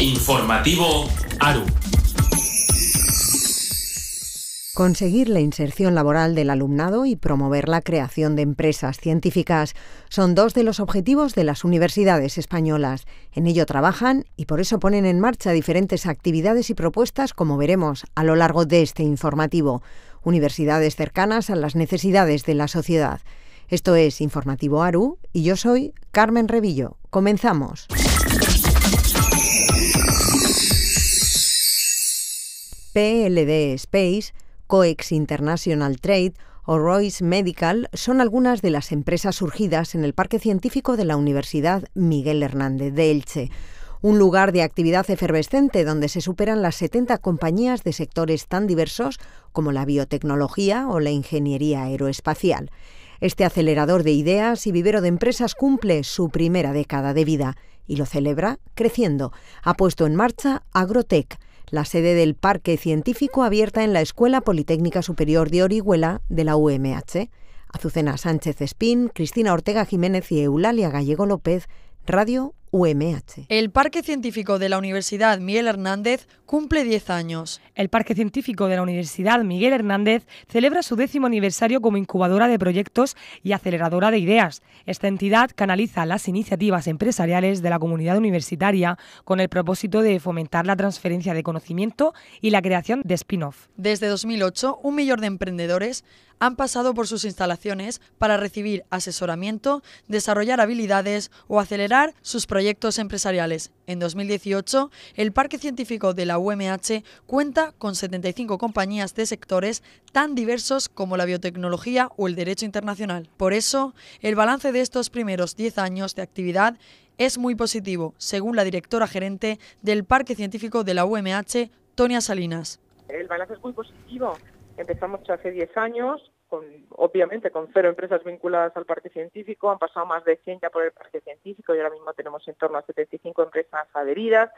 Informativo ARU. Conseguir la inserción laboral del alumnado y promover la creación de empresas científicas son dos de los objetivos de las universidades españolas. En ello trabajan y por eso ponen en marcha diferentes actividades y propuestas, como veremos a lo largo de este informativo. Universidades cercanas a las necesidades de la sociedad. Esto es Informativo ARU y yo soy Carmen Revillo. Comenzamos. PLD Space, COEX International Trade o Royce Medical son algunas de las empresas surgidas en el Parque Científico de la Universidad Miguel Hernández de Elche un lugar de actividad efervescente donde se superan las 70 compañías de sectores tan diversos como la biotecnología o la ingeniería aeroespacial. Este acelerador de ideas y vivero de empresas cumple su primera década de vida y lo celebra creciendo. Ha puesto en marcha Agrotech, la sede del Parque Científico abierta en la Escuela Politécnica Superior de Orihuela de la UMH. Azucena Sánchez Espín, Cristina Ortega Jiménez y Eulalia Gallego López, Radio UMH. El Parque Científico de la Universidad Miguel Hernández cumple 10 años. El Parque Científico de la Universidad Miguel Hernández celebra su décimo aniversario como incubadora de proyectos y aceleradora de ideas. Esta entidad canaliza las iniciativas empresariales de la comunidad universitaria con el propósito de fomentar la transferencia de conocimiento y la creación de spin-off. Desde 2008, un millón de emprendedores han pasado por sus instalaciones para recibir asesoramiento, desarrollar habilidades o acelerar sus proyectos proyectos empresariales. En 2018, el Parque Científico de la UMH cuenta con 75 compañías de sectores tan diversos como la biotecnología o el derecho internacional. Por eso, el balance de estos primeros 10 años de actividad es muy positivo, según la directora gerente del Parque Científico de la UMH, Tonia Salinas. El balance es muy positivo. Empezamos hace 10 años obviamente con cero empresas vinculadas al parque científico, han pasado más de 100 ya por el parque científico y ahora mismo tenemos en torno a 75 empresas adheridas,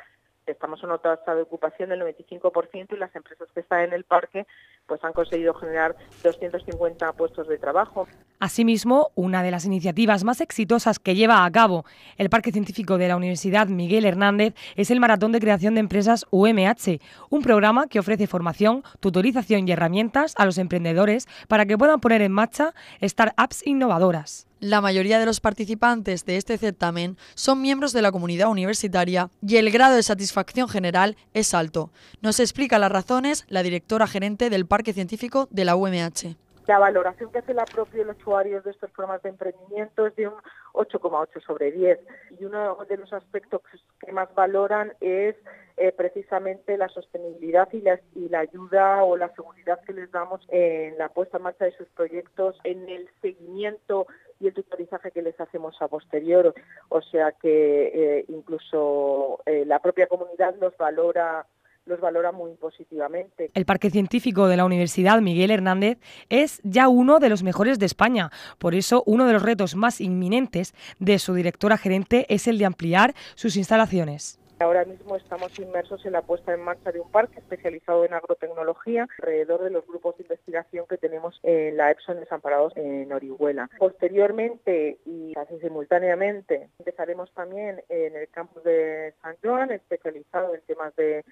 estamos en una tasa de ocupación del 95% y las empresas que están en el parque pues han conseguido generar 250 puestos de trabajo. Asimismo, una de las iniciativas más exitosas que lleva a cabo el Parque Científico de la Universidad Miguel Hernández es el Maratón de Creación de Empresas UMH, un programa que ofrece formación, tutorización y herramientas a los emprendedores para que puedan poner en marcha startups innovadoras. La mayoría de los participantes de este certamen son miembros de la comunidad universitaria y el grado de satisfacción general es alto. Nos explica las razones la directora gerente del Parque Científico de la UMH. La valoración que hace la propia los usuarios de estos programas de emprendimiento es de un 8,8 sobre 10 y uno de los aspectos que más valoran es eh, precisamente la sostenibilidad y la, y la, ayuda o la seguridad que les damos en la puesta en marcha de sus proyectos, en el seguimiento y el tutorizaje que les hacemos a posterior. O sea que eh, incluso eh, la propia comunidad valora los valora muy positivamente. El Parque Científico de la Universidad Miguel Hernández es ya uno de los mejores de España. Por eso, uno de los retos más inminentes de su directora gerente es el de ampliar sus instalaciones. Ahora mismo estamos inmersos en la puesta en marcha de un parque especializado en agrotecnología alrededor de los grupos de investigación que tenemos en la Epson Desamparados en Orihuela. Posteriormente y casi simultáneamente empezaremos también en el campus de San Joan especializado en temas de,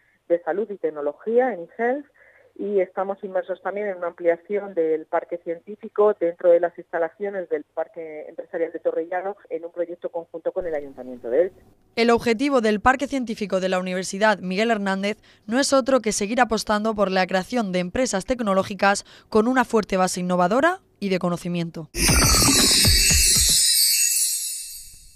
salud y tecnología en health y estamos inmersos también en una ampliación del parque científico dentro de las instalaciones del Parque Empresarial de Torrellano en un proyecto conjunto con el Ayuntamiento de Elche. El objetivo del Parque Científico de la Universidad Miguel Hernández no es otro que seguir apostando por la creación de empresas tecnológicas con una fuerte base innovadora y de conocimiento.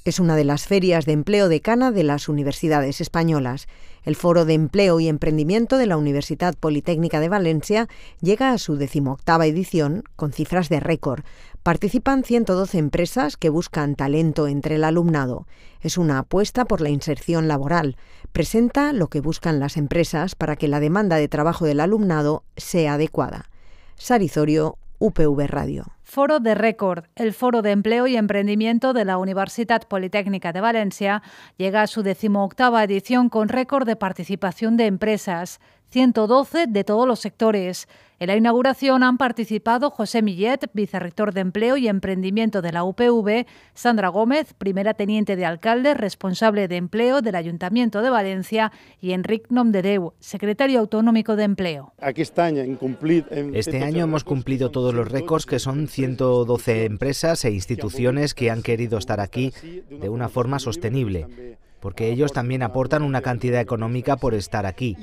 Es una de las ferias de empleo cana de las universidades españolas. El Foro de Empleo y Emprendimiento de la Universidad Politécnica de Valencia llega a su decimoctava edición con cifras de récord. Participan 112 empresas que buscan talento entre el alumnado. Es una apuesta por la inserción laboral. Presenta lo que buscan las empresas para que la demanda de trabajo del alumnado sea adecuada. Sarizorio, UPV Radio. Foro de Récord, el Foro de Empleo y Emprendimiento de la Universidad Politécnica de Valencia, llega a su decimoctava edición con récord de participación de empresas. 112 de todos los sectores. En la inauguración han participado José Millet, vicerrector de Empleo y Emprendimiento de la UPV, Sandra Gómez, primera teniente de alcalde, responsable de empleo del Ayuntamiento de Valencia, y Enric Nomdedeu, secretario autonómico de Empleo. Este año hemos cumplido todos los récords, que son 112 empresas e instituciones que han querido estar aquí de una forma sostenible porque ellos también aportan una cantidad económica por estar aquí.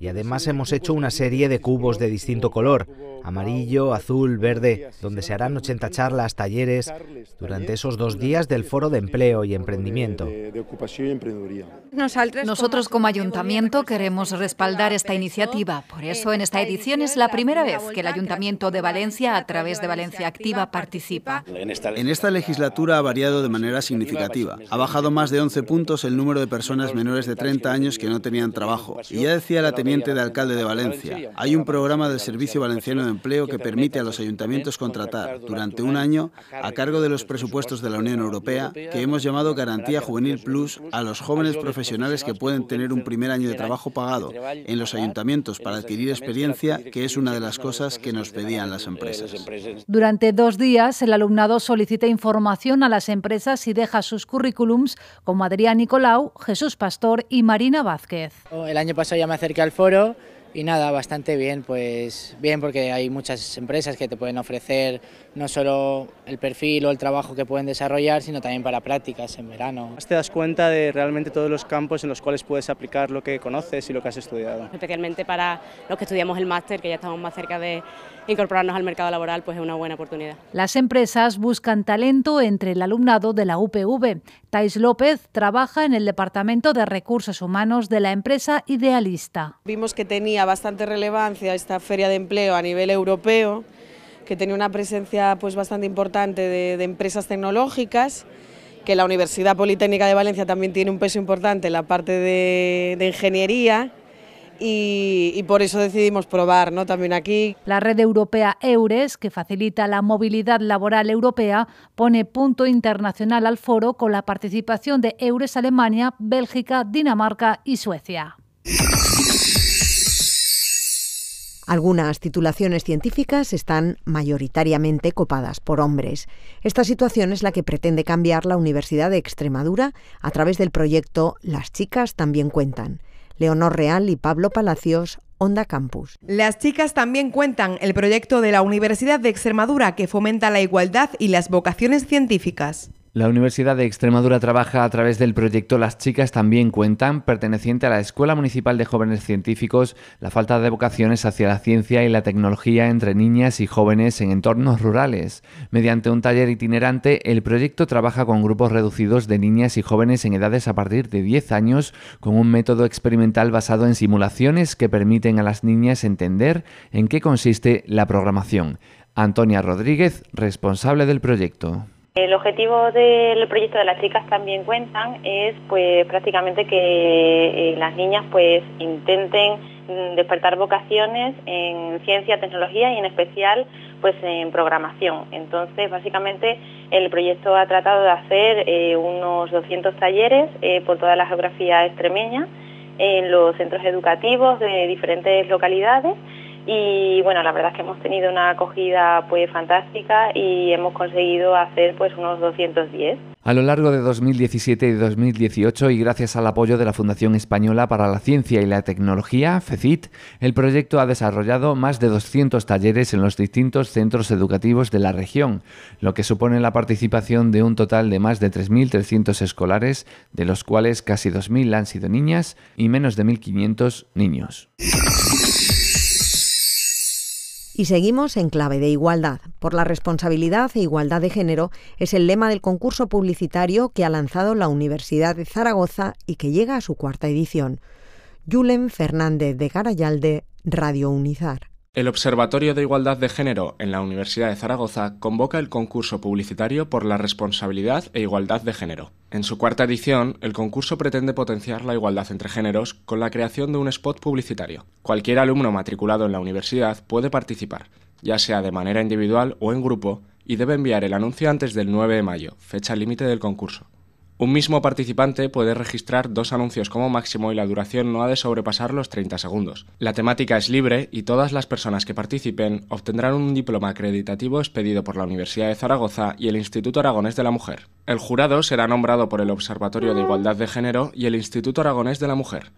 Y además hemos hecho una serie de cubos de distinto color, amarillo, azul, verde, donde se harán 80 charlas, talleres, durante esos dos días del foro de empleo y emprendimiento. Nosotros como ayuntamiento queremos respaldar esta iniciativa, por eso en esta edición es la primera vez que el ayuntamiento de Valencia, a través de Valencia Activa, participa. En esta legislatura ha variado de manera significativa, ha bajado más de 11 puntos el número de personas menores de 30 años que no tenían trabajo. Y ya decía la teniente de alcalde de Valencia, hay un programa del Servicio Valenciano de Empleo que permite a los ayuntamientos contratar durante un año, a cargo de los presupuestos de la Unión Europea, que hemos llamado Garantía Juvenil Plus, a los jóvenes profesionales que pueden tener un primer año de trabajo pagado en los ayuntamientos para adquirir experiencia, que es una de las cosas que nos pedían las empresas. Durante dos días, el alumnado solicita información a las empresas y deja sus currículums como Nicolau, Jesús Pastor y Marina Vázquez. Oh, el año pasado ya me acerqué al foro y nada, bastante bien, pues bien porque hay muchas empresas que te pueden ofrecer no solo el perfil o el trabajo que pueden desarrollar, sino también para prácticas en verano. Te das cuenta de realmente todos los campos en los cuales puedes aplicar lo que conoces y lo que has estudiado. Especialmente para los que estudiamos el máster, que ya estamos más cerca de incorporarnos al mercado laboral, pues es una buena oportunidad. Las empresas buscan talento entre el alumnado de la UPV. Tais López trabaja en el Departamento de Recursos Humanos de la empresa Idealista. Vimos que tenía bastante relevancia esta feria de empleo a nivel europeo que tiene una presencia pues, bastante importante de, empresas tecnológicas, que la Universidad Politécnica de Valencia también tiene un peso importante en la parte de, ingeniería, y, por eso decidimos probar ¿no? también aquí. La red europea EURES, que facilita la movilidad laboral europea, pone punto internacional al foro con la participación de EURES Alemania, Bélgica, Dinamarca y Suecia. Algunas titulaciones científicas están mayoritariamente copadas por hombres. Esta situación es la que pretende cambiar la Universidad de Extremadura a través del proyecto Las chicas también cuentan. Leonor Real y Pablo Palacios, Onda Campus. Las chicas también cuentan el proyecto de la Universidad de Extremadura que fomenta la igualdad y las vocaciones científicas. La Universidad de Extremadura trabaja a través del proyecto Las Chicas también cuentan, perteneciente a la Escuela Municipal de Jóvenes Científicos, la falta de vocaciones hacia la ciencia y la tecnología entre niñas y jóvenes en entornos rurales. Mediante un taller itinerante, el proyecto trabaja con grupos reducidos de niñas y jóvenes en edades a partir de 10 años, con un método experimental basado en simulaciones que permiten a las niñas entender en qué consiste la programación. Antonia Rodríguez, responsable del proyecto. El objetivo del proyecto de las chicas también cuentan es pues prácticamente que eh, las niñas pues intenten mm, despertar vocaciones en ciencia, tecnología y en especial pues en programación. Entonces básicamente el proyecto ha tratado de hacer eh, unos 200 talleres eh, por toda la geografía extremeña en los centros educativos de diferentes localidades y bueno, la verdad es que hemos tenido una acogida pues fantástica y hemos conseguido hacer pues unos 210. A lo largo de 2017 y 2018 y gracias al apoyo de la Fundación Española para la Ciencia y la Tecnología, FECIT, el proyecto ha desarrollado más de 200 talleres en los distintos centros educativos de la región, lo que supone la participación de un total de más de 3.300 escolares, de los cuales casi 2.000 han sido niñas y menos de 1.500 niños. Y seguimos en clave de igualdad. Por la responsabilidad e igualdad de género es el lema del concurso publicitario que ha lanzado la Universidad de Zaragoza y que llega a su cuarta edición. Julen Fernández de Garayalde, Radio Unizar. El Observatorio de Igualdad de Género en la Universidad de Zaragoza convoca el concurso publicitario por la responsabilidad e igualdad de género. En su cuarta edición, el concurso pretende potenciar la igualdad entre géneros con la creación de un spot publicitario. Cualquier alumno matriculado en la universidad puede participar, ya sea de manera individual o en grupo, y debe enviar el anuncio antes del 9 de mayo, fecha límite del concurso. Un mismo participante puede registrar dos anuncios como máximo y la duración no ha de sobrepasar los 30 segundos. La temática es libre y todas las personas que participen obtendrán un diploma acreditativo expedido por la Universidad de Zaragoza y el Instituto Aragonés de la Mujer. El jurado será nombrado por el Observatorio de Igualdad de Género y el Instituto Aragonés de la Mujer.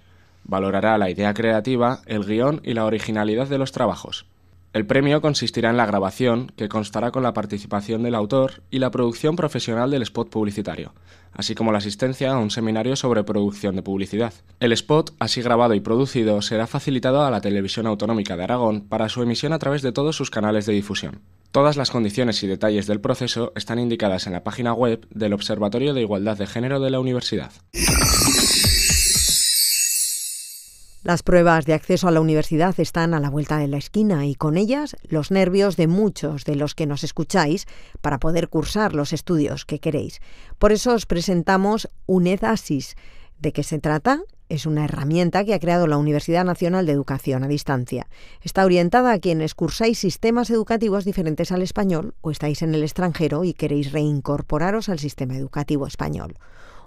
Valorará la idea creativa, el guión y la originalidad de los trabajos. El premio consistirá en la grabación, que constará con la participación del autor y la producción profesional del spot publicitario, así como la asistencia a un seminario sobre producción de publicidad. El spot, así grabado y producido, será facilitado a la Televisión Autonómica de Aragón para su emisión a través de todos sus canales de difusión. Todas las condiciones y detalles del proceso están indicadas en la página web del Observatorio de Igualdad de Género de la Universidad. Las pruebas de acceso a la universidad están a la vuelta de la esquina y con ellas los nervios de muchos de los que nos escucháis para poder cursar los estudios que queréis. Por eso os presentamos UNEDASIS. ¿De qué se trata? Es una herramienta que ha creado la Universidad Nacional de Educación a Distancia. Está orientada a quienes cursáis sistemas educativos diferentes al español o estáis en el extranjero y queréis reincorporaros al sistema educativo español.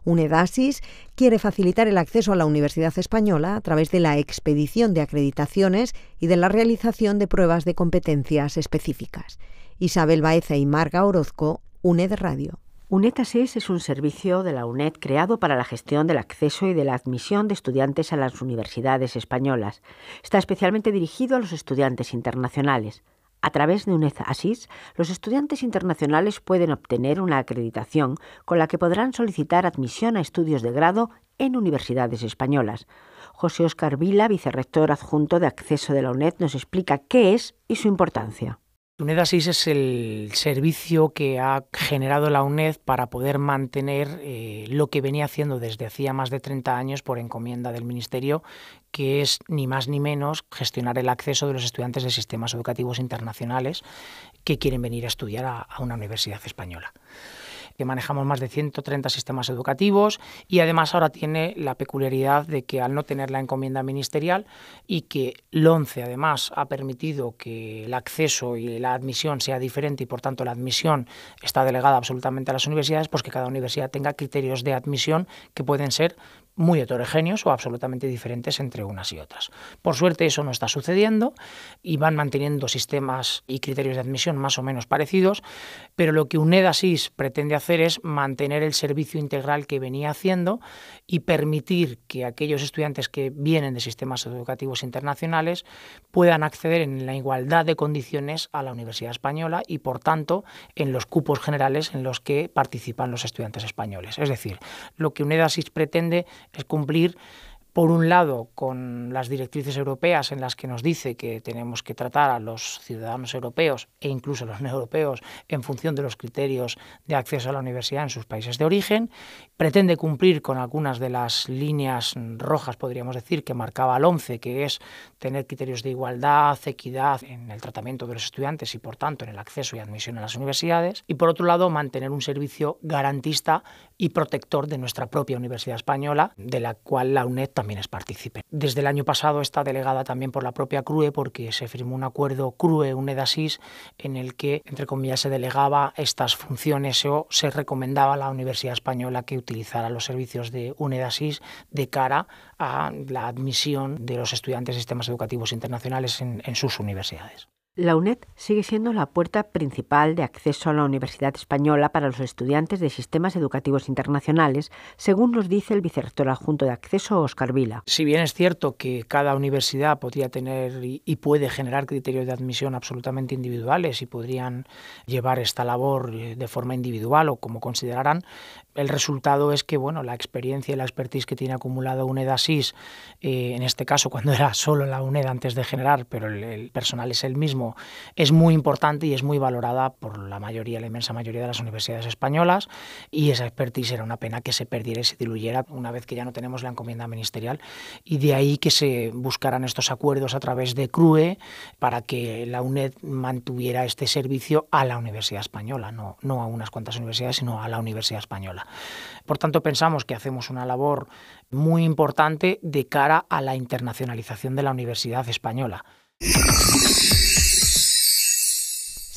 UNEDASIS quiere facilitar el acceso a la Universidad Española a través de la expedición de acreditaciones y de la realización de pruebas de competencias específicas. Isabel Baeza y Marga Orozco, UNED Radio. Unedasis es un servicio de la UNED creado para la gestión del acceso y de la admisión de estudiantes a las universidades españolas. Está especialmente dirigido a los estudiantes internacionales. A través de UNED los estudiantes internacionales pueden obtener una acreditación con la que podrán solicitar admisión a estudios de grado en universidades españolas. José Oscar Vila, vicerrector adjunto de acceso de la UNED, nos explica qué es y su importancia. UNED es el servicio que ha generado la UNED para poder mantener eh, lo que venía haciendo desde hacía más de 30 años por encomienda del Ministerio que es ni más ni menos gestionar el acceso de los estudiantes de sistemas educativos internacionales que quieren venir a estudiar a, una universidad española que manejamos más de 130 sistemas educativos y además ahora tiene la peculiaridad de que al no tener la encomienda ministerial y que LONCE además ha permitido que el acceso y la admisión sea diferente y por tanto la admisión está delegada absolutamente a las universidades, pues que cada universidad tenga criterios de admisión que pueden ser muy heterogéneos o absolutamente diferentes entre unas y otras. Por suerte eso no está sucediendo y van manteniendo sistemas y criterios de admisión más o menos parecidos, pero lo que UNEDASIS pretende hacer es mantener el servicio integral que venía haciendo y permitir que aquellos estudiantes que vienen de sistemas educativos internacionales puedan acceder en la igualdad de condiciones a la Universidad Española y por tanto en los cupos generales en los que participan los estudiantes españoles. Es decir, lo que UNEDASIS pretende es cumplir por un lado, con las directrices europeas en las que nos dice que tenemos que tratar a los ciudadanos europeos e incluso a los no europeos en función de los criterios de acceso a la universidad en sus países de origen, pretende cumplir con algunas de las líneas rojas, podríamos decir, que marcaba el 11, que es tener criterios de igualdad, equidad en el tratamiento de los estudiantes y, por tanto, en el acceso y admisión a las universidades, y, por otro lado, mantener un servicio garantista y protector de nuestra propia Universidad Española, de la cual la UNED también es partícipe. Desde el año pasado está delegada también por la propia CRUE porque se firmó un acuerdo CRUE-UNEDASIS en el que, entre comillas, se delegaba estas funciones o se recomendaba a la Universidad Española que utilizara los servicios de UNEDASIS de cara a la admisión de los estudiantes de sistemas educativos internacionales en, en sus universidades. La UNED sigue siendo la puerta principal de acceso a la Universidad Española para los estudiantes de sistemas educativos internacionales, según nos dice el vicerrector adjunto de acceso, Oscar Vila. Si bien es cierto que cada universidad podría tener y puede generar criterios de admisión absolutamente individuales y podrían llevar esta labor eh, de forma individual o como considerarán, el resultado es que bueno, la experiencia y la expertise que tiene acumulado UNED ASIS, eh, en este caso cuando era solo la UNED antes de generar, pero el personal es el mismo, es muy importante y es muy valorada por la mayoría, la inmensa mayoría de las universidades españolas y esa expertise era una pena que se perdiera y se diluyera una vez que ya no tenemos la encomienda ministerial y de ahí que se buscaran estos acuerdos a través de CRUE para que la UNED mantuviera este servicio a la Universidad Española, no, no a unas cuantas universidades, sino a la Universidad Española. Por tanto, pensamos que hacemos una labor muy importante de cara a la internacionalización de la Universidad Española.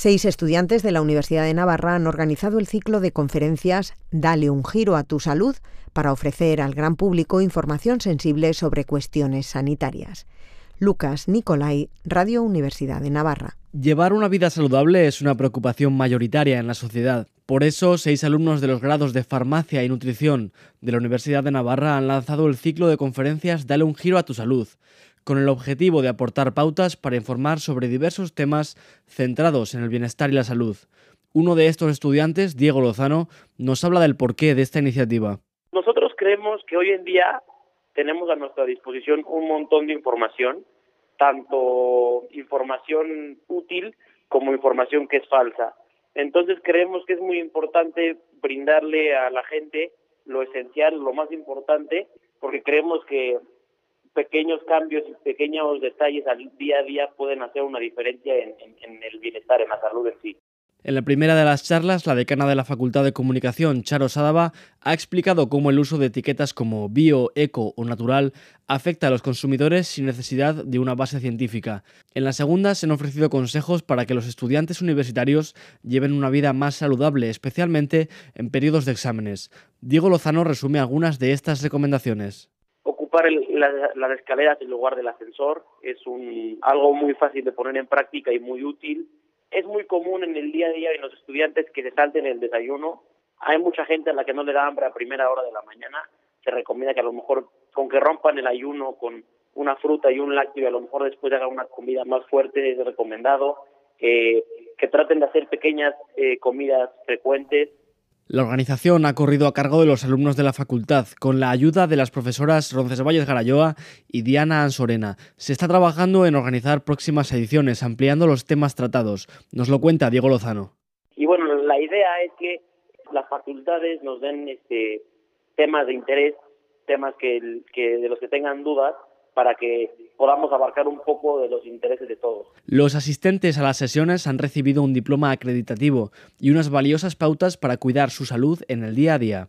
Seis estudiantes de la Universidad de Navarra han organizado el ciclo de conferencias Dale un giro a tu salud para ofrecer al gran público información sensible sobre cuestiones sanitarias. Lucas Nicolai, Radio Universidad de Navarra. Llevar una vida saludable es una preocupación mayoritaria en la sociedad. Por eso, seis alumnos de los grados de Farmacia y Nutrición de la Universidad de Navarra han lanzado el ciclo de conferencias Dale un giro a tu salud con el objetivo de aportar pautas para informar sobre diversos temas centrados en el bienestar y la salud. Uno de estos estudiantes, Diego Lozano, nos habla del porqué de esta iniciativa. Nosotros creemos que hoy en día tenemos a nuestra disposición un montón de información, tanto información útil como información que es falsa. Entonces creemos que es muy importante brindarle a la gente lo esencial, lo más importante, porque creemos que pequeños cambios y pequeños detalles al día a día pueden hacer una diferencia en, el bienestar, en la salud en sí. En la primera de las charlas, la decana de la Facultad de Comunicación, Charo Sadaba, ha explicado cómo el uso de etiquetas como bio, eco o natural afecta a los consumidores sin necesidad de una base científica. En la segunda se han ofrecido consejos para que los estudiantes universitarios lleven una vida más saludable, especialmente en periodos de exámenes. Diego Lozano resume algunas de estas recomendaciones ocupar las escaleras en lugar del ascensor es un, algo muy fácil de poner en práctica y muy útil. Es muy común en el día a día en los estudiantes que se salten el desayuno. Hay mucha gente a la que no le da hambre a primera hora de la mañana. Se recomienda que a lo mejor con que rompan el ayuno con una fruta y un lácteo y a lo mejor después hagan una comida más fuerte es recomendado. que traten de hacer pequeñas eh, comidas frecuentes la organización ha corrido a cargo de los alumnos de la facultad, con la ayuda de las profesoras Roncesvalles Garayoa y Diana Ansorena. Se está trabajando en organizar próximas ediciones, ampliando los temas tratados. Nos lo cuenta Diego Lozano. Y bueno, la idea es que las facultades nos den este, temas de interés, temas que de los que tengan dudas, para que podamos abarcar un poco de los intereses de todos. Los asistentes a las sesiones han recibido un diploma acreditativo y unas valiosas pautas para cuidar su salud en el día a día.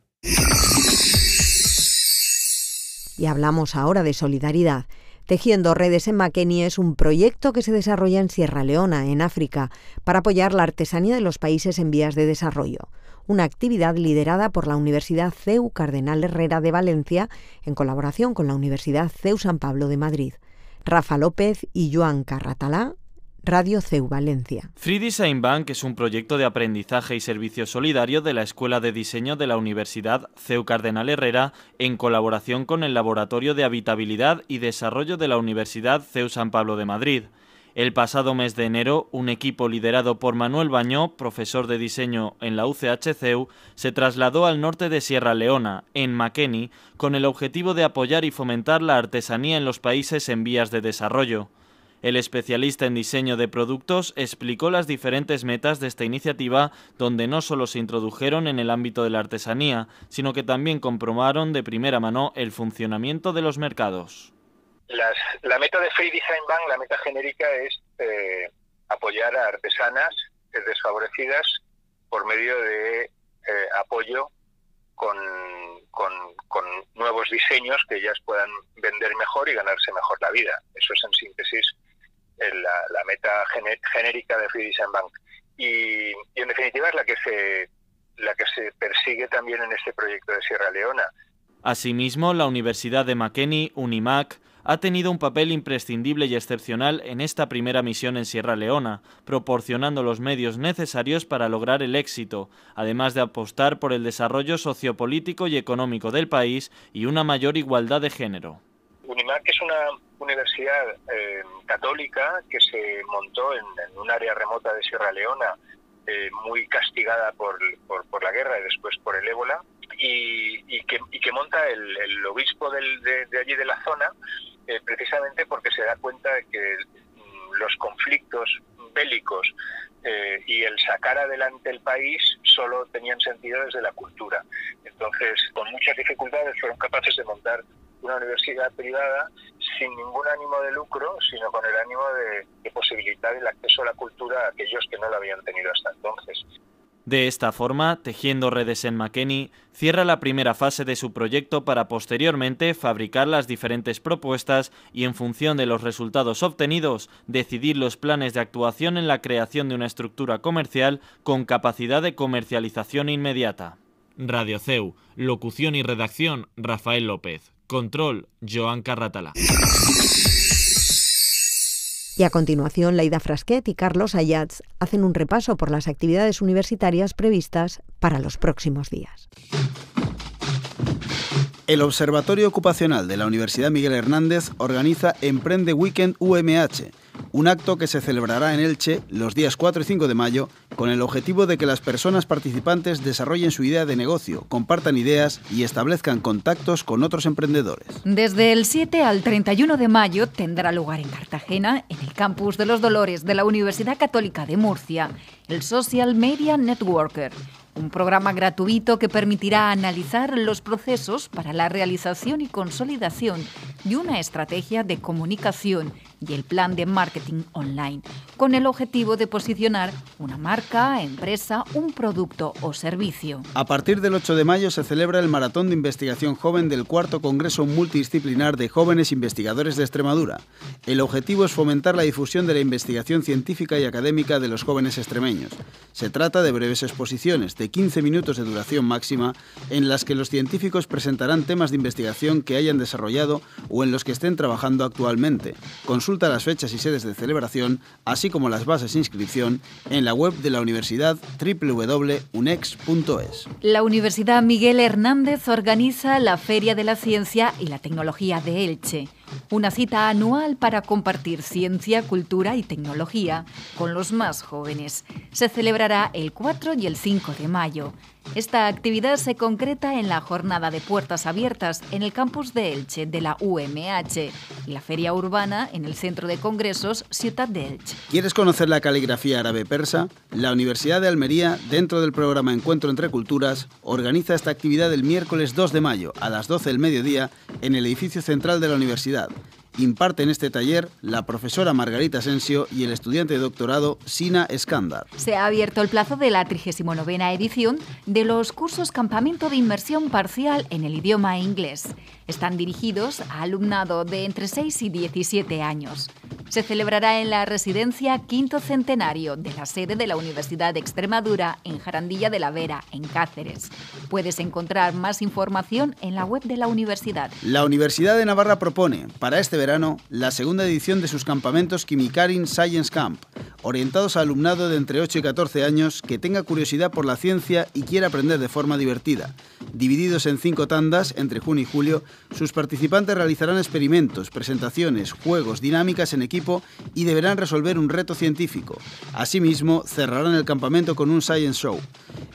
Y hablamos ahora de solidaridad. Tejiendo Redes en Makeni es un proyecto que se desarrolla en Sierra Leona, en África, para apoyar la artesanía de los países en vías de desarrollo, una actividad liderada por la Universidad CEU Cardenal Herrera de Valencia en colaboración con la Universidad CEU San Pablo de Madrid. Rafa López y Joan Carratalá, Radio CEU Valencia. Free Design Bank es un proyecto de aprendizaje y servicio solidario de la Escuela de Diseño de la Universidad CEU Cardenal Herrera en colaboración con el Laboratorio de Habitabilidad y Desarrollo de la Universidad CEU San Pablo de Madrid. El pasado mes de enero, un equipo liderado por Manuel Bañó, profesor de diseño en la UCHCU, se trasladó al norte de Sierra Leona, en Makeni, con el objetivo de apoyar y fomentar la artesanía en los países en vías de desarrollo. El especialista en diseño de productos explicó las diferentes metas de esta iniciativa, donde no solo se introdujeron en el ámbito de la artesanía, sino que también comprobaron de primera mano el funcionamiento de los mercados la meta de Free Design Bank, la meta genérica es eh, apoyar a artesanas desfavorecidas por medio de eh, apoyo con, nuevos diseños que ellas puedan vender mejor y ganarse mejor la vida. Eso es en síntesis la, meta genérica de Free Design Bank. Y, en definitiva es la que se la que se persigue también en este proyecto de Sierra Leona. Asimismo, la Universidad de McKinney, UNIMAC, ha tenido un papel imprescindible y excepcional en esta primera misión en Sierra Leona, proporcionando los medios necesarios para lograr el éxito, además de apostar por el desarrollo sociopolítico y económico del país y una mayor igualdad de género. UNIMAC es una universidad eh, católica que se montó en, un área remota de Sierra Leona, eh, muy castigada por, la guerra y después por el ébola, y, que, monta el, obispo de allí de la zona eh, precisamente porque se da cuenta de que mm, los conflictos bélicos eh, y el sacar adelante el país solo tenían sentido desde la cultura. Entonces, con muchas dificultades fueron capaces de montar una universidad privada sin ningún ánimo de lucro, sino con el ánimo de, posibilitar el acceso a la cultura a aquellos que no lo habían tenido hasta entonces. De esta forma, Tejiendo Redes en McKenney cierra la primera fase de su proyecto para posteriormente fabricar las diferentes propuestas y en función de los resultados obtenidos decidir los planes de actuación en la creación de una estructura comercial con capacidad de comercialización inmediata. Radio CEU, locución y redacción Rafael López, control Joan Carratala. Y a continuación, Laida Frasquet y Carlos Ayats hacen un repaso por las actividades universitarias previstas para los próximos días. El Observatorio Ocupacional de la Universidad Miguel Hernández organiza Emprende Weekend UMH, un acto que se celebrará en Elche los días 4 y 5 de mayo con el objetivo de que las personas participantes desarrollen su idea de negocio, compartan ideas y establezcan contactos con otros emprendedores. Desde el 7 al 31 de mayo tendrá lugar en Cartagena, en el campus de los Dolores de la Universidad Católica de Murcia, el Social Media Networker, un programa gratuito que permitirá analizar los procesos para la realización y consolidación de una estrategia de comunicación y el plan de marketing online, con el objetivo de posicionar una marca, empresa, un producto o servicio. A partir del 8 de mayo se celebra el Maratón de Investigación Joven del Cuarto Congreso Multidisciplinar de Jóvenes Investigadores de Extremadura. El objetivo es fomentar la difusión de la investigación científica y académica de los jóvenes extremeños. Se trata de breves exposiciones de 15 minutos de duración máxima en las que los científicos presentarán temas de investigación que hayan desarrollado o en los que estén trabajando actualmente. Consulta las fechas y sedes de celebración, así como las bases de inscripción, en la web de la universidad www.unex.es. E e la Universidad Miguel Hernández organiza la Feria de la Ciencia y la Tecnología de Elche. Una cita anual para compartir ciencia, cultura y tecnología con los más jóvenes. Se celebrará el 4 y el 5 de mayo. Esta actividad se concreta en la jornada de puertas abiertas en el campus de Elche de la UMH y la feria urbana en el centro de congresos Ciudad de Elche. ¿Quieres conocer la caligrafía árabe persa? La Universidad de Almería, dentro del programa Encuentro entre Culturas, organiza esta actividad el miércoles 2 de mayo a las 12 del mediodía en el edificio central de la universidad up imparten este taller la profesora Margarita Asensio y el estudiante de doctorado Sina Escándar. Se ha abierto el plazo de la 39 edición de los cursos Campamento de Inmersión Parcial en el idioma inglés. Están dirigidos a alumnado de entre 6 y 17 años. Se celebrará en la residencia Quinto Centenario de la sede de la Universidad de Extremadura en Jarandilla de la Vera, en Cáceres. Puedes encontrar más información en la web de la universidad. La Universidad de Navarra propone para este verano la segunda edición de sus campamentos Kimikarin Science Camp, orientados a alumnado de entre 8 y 14 años que tenga curiosidad por la ciencia y quiera aprender de forma divertida. Divididos en cinco tandas, entre junio y julio, sus participantes realizarán experimentos, presentaciones, juegos, dinámicas en equipo y deberán resolver un reto científico. Asimismo, cerrarán el campamento con un Science Show.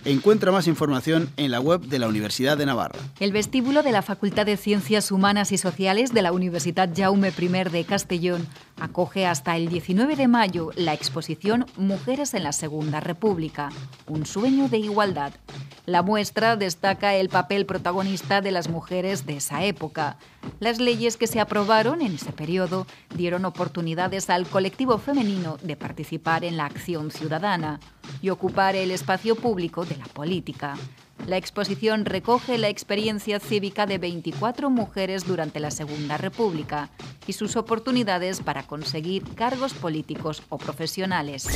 Encuentra más información en la web de la Universidad de Navarra. El vestíbulo de la Facultad de Ciencias Humanas y Sociales de la Universidad Jaume I de Castellón acoge hasta el 19 de mayo la exposición Mujeres en la Segunda República, un sueño de igualdad. La muestra destaca el papel protagonista de las mujeres de esa época. Las leyes que se aprobaron en ese periodo dieron oportunidades al colectivo femenino de participar en la acción ciudadana y ocupar el espacio público de la política. La exposición recoge la experiencia cívica de 24 mujeres durante la Segunda República y sus oportunidades para conseguir cargos políticos o profesionales.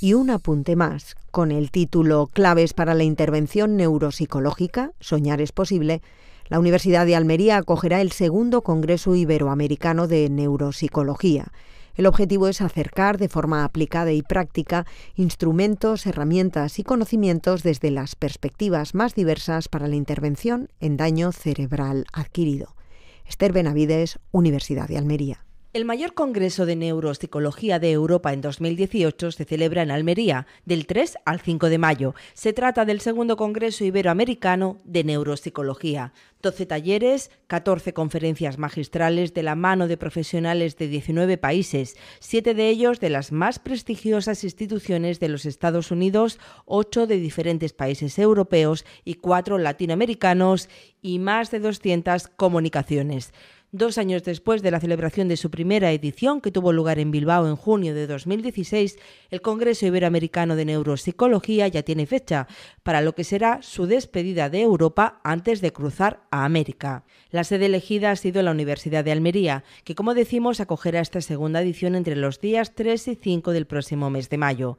Y un apunte más, con el título Claves para la intervención neuropsicológica, Soñar es posible, la Universidad de Almería acogerá el segundo Congreso Iberoamericano de Neuropsicología. El objetivo es acercar de forma aplicada y práctica instrumentos, herramientas y conocimientos desde las perspectivas más diversas para la intervención en daño cerebral adquirido. Esther Benavides, Universidad de Almería. El mayor congreso de neuropsicología de Europa en 2018 se celebra en Almería, del 3 al 5 de mayo. Se trata del segundo congreso iberoamericano de neuropsicología. 12 talleres, 14 conferencias magistrales de la mano de profesionales de 19 países, 7 de ellos de las más prestigiosas instituciones de los Estados Unidos, 8 de diferentes países europeos y 4 latinoamericanos y más de 200 comunicaciones. Dos años después de la celebración de su primera edición, que tuvo lugar en Bilbao en junio de 2016, el Congreso Iberoamericano de Neuropsicología ya tiene fecha, para lo que será su despedida de Europa antes de cruzar a América. La sede elegida ha sido la Universidad de Almería, que como decimos acogerá esta segunda edición entre los días 3 y 5 del próximo mes de mayo.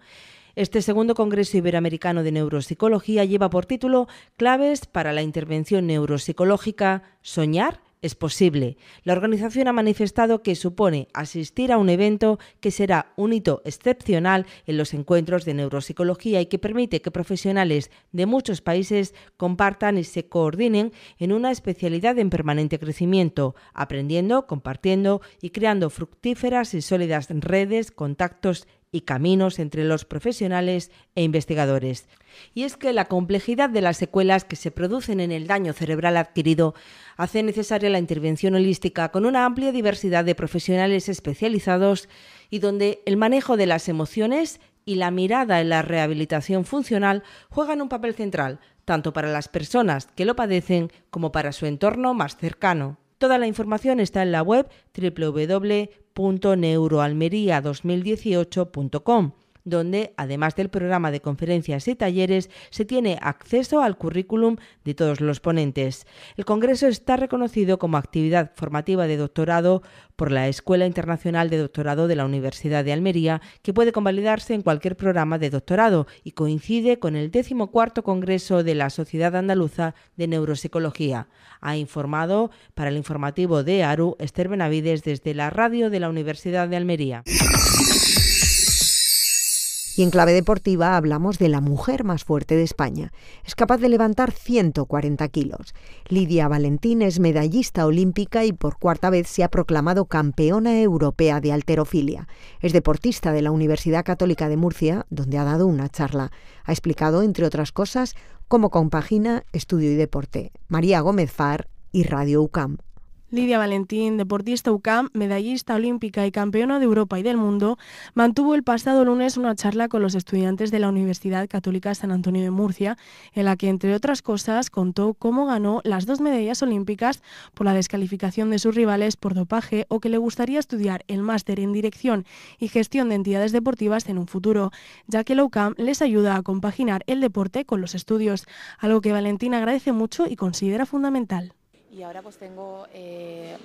Este segundo Congreso Iberoamericano de Neuropsicología lleva por título Claves para la Intervención Neuropsicológica, Soñar es posible. La organización ha manifestado que supone asistir a un evento que será un hito excepcional en los encuentros de neuropsicología y que permite que profesionales de muchos países compartan y se coordinen en una especialidad en permanente crecimiento, aprendiendo, compartiendo y creando fructíferas y sólidas redes, contactos y caminos entre los profesionales e investigadores. Y es que la complejidad de las secuelas que se producen en el daño cerebral adquirido hace necesaria la intervención holística con una amplia diversidad de profesionales especializados y donde el manejo de las emociones y la mirada en la rehabilitación funcional juegan un papel central, tanto para las personas que lo padecen como para su entorno más cercano. Toda la información está en la web wwwneuroalmería 2018com donde, además del programa de conferencias y talleres, se tiene acceso al currículum de todos los ponentes. El Congreso está reconocido como actividad formativa de doctorado por la Escuela Internacional de Doctorado de la Universidad de Almería, que puede convalidarse en cualquier programa de doctorado y coincide con el XIV Congreso de la Sociedad Andaluza de Neuropsicología. Ha informado para el informativo de ARU Esther Benavides desde la radio de la Universidad de Almería. Y en clave deportiva hablamos de la mujer más fuerte de España. Es capaz de levantar 140 kilos. Lidia Valentín es medallista olímpica y por cuarta vez se ha proclamado campeona europea de alterofilia. Es deportista de la Universidad Católica de Murcia, donde ha dado una charla. Ha explicado, entre otras cosas, cómo compagina estudio y deporte. María Gómez Far y Radio UCAM. Lidia Valentín, deportista UCAM, medallista olímpica y campeona de Europa y del mundo, mantuvo el pasado lunes una charla con los estudiantes de la Universidad Católica San Antonio de Murcia, en la que, entre otras cosas, contó cómo ganó las dos medallas olímpicas por la descalificación de sus rivales por dopaje o que le gustaría estudiar el máster en dirección y gestión de entidades deportivas en un futuro, ya que la UCAM les ayuda a compaginar el deporte con los estudios, algo que Valentín agradece mucho y considera fundamental y ahora pues tengo eh,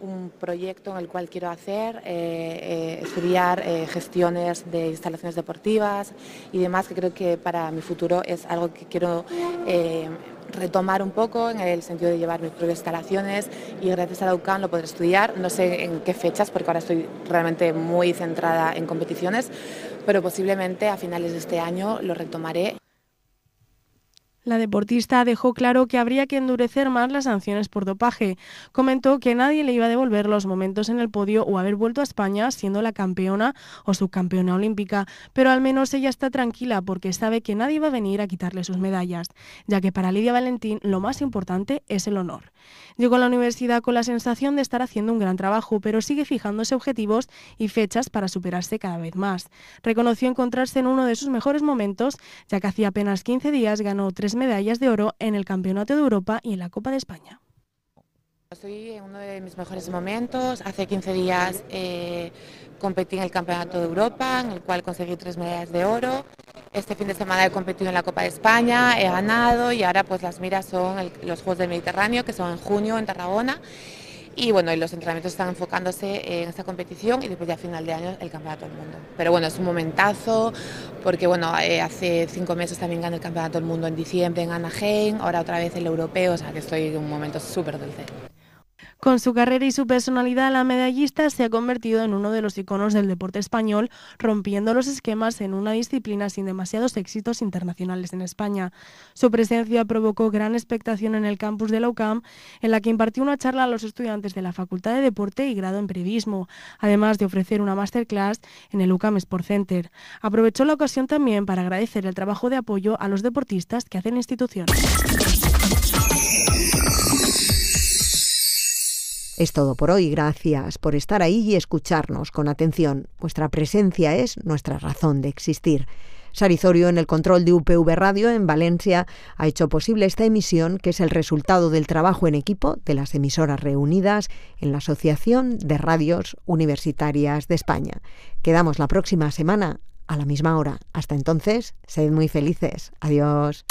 un proyecto en el cual quiero hacer, eh, eh, estudiar gestiones de instalaciones deportivas y demás, que creo que para mi futuro es algo que quiero retomar un poco en el sentido de llevar mis propias instalaciones y gracias a la UCAN lo podré estudiar, no sé en qué fechas porque ahora estoy realmente muy centrada en competiciones, pero posiblemente a finales de este año lo retomaré. La deportista dejó claro que habría que endurecer más las sanciones por dopaje. Comentó que nadie le iba a devolver los momentos en el podio o haber vuelto a España siendo la campeona o subcampeona olímpica, pero al menos ella está tranquila porque sabe que nadie va a venir a quitarle sus medallas, ya que para Lidia Valentín lo más importante es el honor. Llegó a la universidad con la sensación de estar haciendo un gran trabajo, pero sigue fijándose objetivos y fechas para superarse cada vez más. Reconoció encontrarse en uno de sus mejores momentos, ya que hacía apenas 15 días ganó tres medallas de oro en el Campeonato de Europa y en la Copa de España. Estoy en uno de mis mejores momentos. Hace 15 días eh, competí en el Campeonato de Europa, en el cual conseguí tres medallas de oro. Este fin de semana he competido en la Copa de España, he ganado y ahora pues las miras son los Juegos del Mediterráneo, que son en junio en Tarragona. Y bueno, y los entrenamientos están enfocándose en esta competición y después ya a final de año el Campeonato del Mundo. Pero bueno, es un momentazo porque bueno, eh, hace cinco meses también gané el Campeonato del Mundo en diciembre en Anaheim, ahora otra vez el europeo, o sea que estoy en un momento súper dulce. Con su carrera y su personalidad, la medallista se ha convertido en uno de los iconos del deporte español, rompiendo los esquemas en una disciplina sin demasiados éxitos internacionales en España. Su presencia provocó gran expectación en el campus de la UCAM, en la que impartió una charla a los estudiantes de la Facultad de Deporte y Grado en Periodismo, además de ofrecer una masterclass en el UCAM Sport Center. Aprovechó la ocasión también para agradecer el trabajo de apoyo a los deportistas que hacen institución. Es todo por hoy. Gracias por estar ahí y escucharnos con atención. Vuestra presencia es nuestra razón de existir. Sarizorio, en el control de UPV Radio en Valencia, ha hecho posible esta emisión, que es el resultado del trabajo en equipo de las emisoras reunidas en la Asociación de Radios Universitarias de España. Quedamos la próxima semana a la misma hora. Hasta entonces, sed muy felices. Adiós.